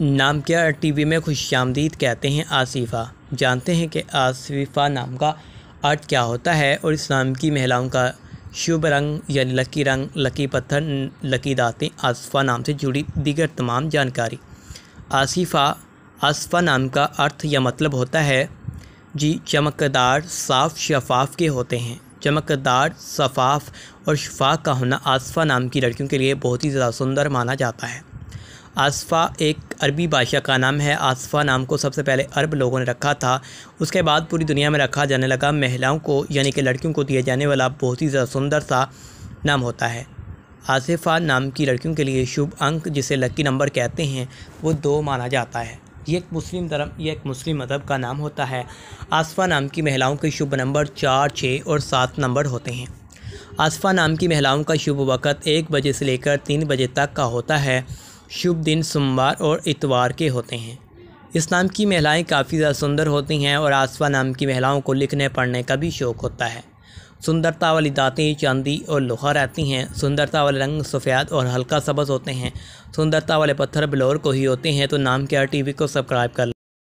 नाम क्या टीवी में आमदीद कहते हैं आसिफा जानते हैं कि आसिफा नाम का अर्थ क्या होता है और इस नाम की महिलाओं का शुभ रंग यानी लकी रंग लकी पत्थर लकी दातें आसफ़ा नाम से जुड़ी दीगर तमाम जानकारी आसिफा आसफ़ा नाम का अर्थ या मतलब होता है जी चमकदार साफ शफाफ के होते हैं चमकदार शफाफ और शफाफ का होना आसफ़ा नाम की लड़कियों के लिए बहुत ही ज़्यादा सुंदर माना जाता है आसफ़ा एक अरबी बादशाह का नाम है आसफ़ा नाम को सबसे पहले अरब लोगों ने रखा था उसके बाद पूरी दुनिया में रखा जाने लगा महिलाओं को यानी कि लड़कियों को दिया जाने वाला बहुत ही ज़्यादा सुंदर सा नाम होता है आसिफा नाम की लड़कियों के लिए शुभ अंक जिसे लकी नंबर कहते हैं वो दो माना जाता है ये एक मुस्लिम धर्म यह एक मुस्लिम मजहब का नाम होता है आसफ़ा नाम की महिलाओं के शुभ नंबर चार छः और सात नंबर होते हैं आसफ़ा नाम की महिलाओं का शुभ वक़्त एक बजे से लेकर तीन बजे तक का होता है शुभ दिन सोमवार और इतवार के होते हैं इस नाम की महिलाएं काफ़ी ज़्यादा सुंदर होती हैं और आसवा नाम की महिलाओं को लिखने पढ़ने का भी शौक़ होता है सुंदरता वाली दाँतें चांदी और लोहा रहती हैं सुंदरता वाले रंग सफ़ेद और हल्का सबज होते हैं सुंदरता वाले पत्थर बलौर को ही होते हैं तो नाम के आर टी को सब्सक्राइब कर